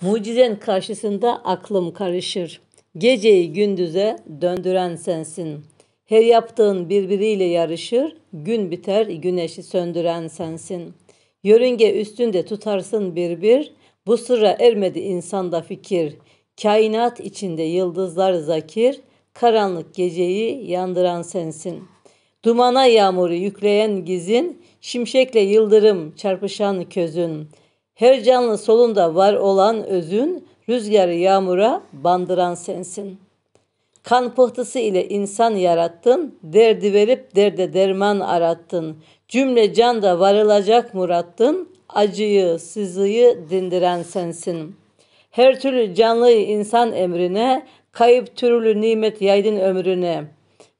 Mucizen karşısında aklım karışır. Geceyi gündüze döndüren sensin. Her yaptığın birbiriyle yarışır, gün biter güneşi söndüren sensin. Yörünge üstünde tutarsın bir bir, bu sıra ermedi insanda fikir. Kainat içinde yıldızlar zakir, karanlık geceyi yandıran sensin. Dumana yağmuru yükleyen gizin, şimşekle yıldırım çarpışan közün.'' Her canlı solunda var olan özün, rüzgarı yağmura bandıran sensin. Kan pıhtısı ile insan yarattın, derdi verip derde derman arattın. Cümle can da varılacak murattın, acıyı, sızıyı dindiren sensin. Her türlü canlıyı insan emrine, kayıp türlü nimet yaydın ömrüne.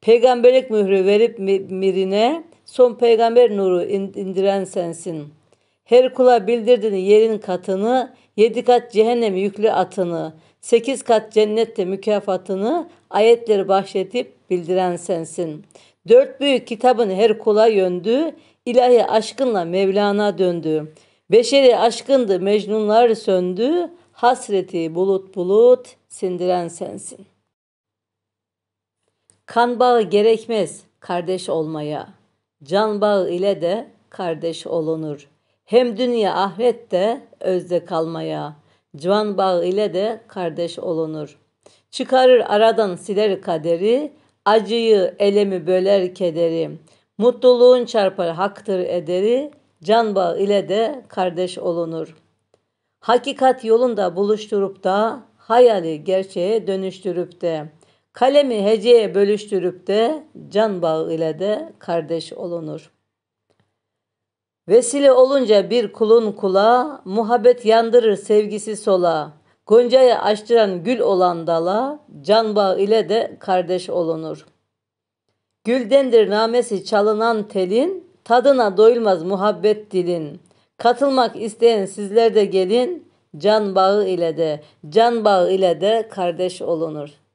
Peygamberlik mührü verip mirine, son peygamber nuru indiren sensin.'' Her kula bildirdin yerin katını, yedi kat cehennem yüklü atını, sekiz kat cennette mükafatını ayetleri bahşedip bildiren sensin. Dört büyük kitabın her kula yöndü, ilahi aşkınla Mevlana döndü. Beşeri aşkındı mecnunlar söndü, hasreti bulut bulut sindiren sensin. Kan bağı gerekmez kardeş olmaya, can bağı ile de kardeş olunur.'' Hem dünya ahirette özde kalmaya, civan bağı ile de kardeş olunur. Çıkarır aradan siler kaderi, acıyı elemi böler kederi. Mutluluğun çarpar haktır ederi, can bağı ile de kardeş olunur. Hakikat yolunda buluşturup da, hayali gerçeğe dönüştürüp de, kalemi heceye bölüştürüp de, can bağı ile de kardeş olunur.'' Vesile olunca bir kulun kula, muhabbet yandırır sevgisi sola. Goncayı açtıran gül olan dala, can bağ ile de kardeş olunur. Güldendir namesi çalınan telin, tadına doyulmaz muhabbet dilin. Katılmak isteyen sizler de gelin, can bağı ile de, can bağı ile de kardeş olunur.''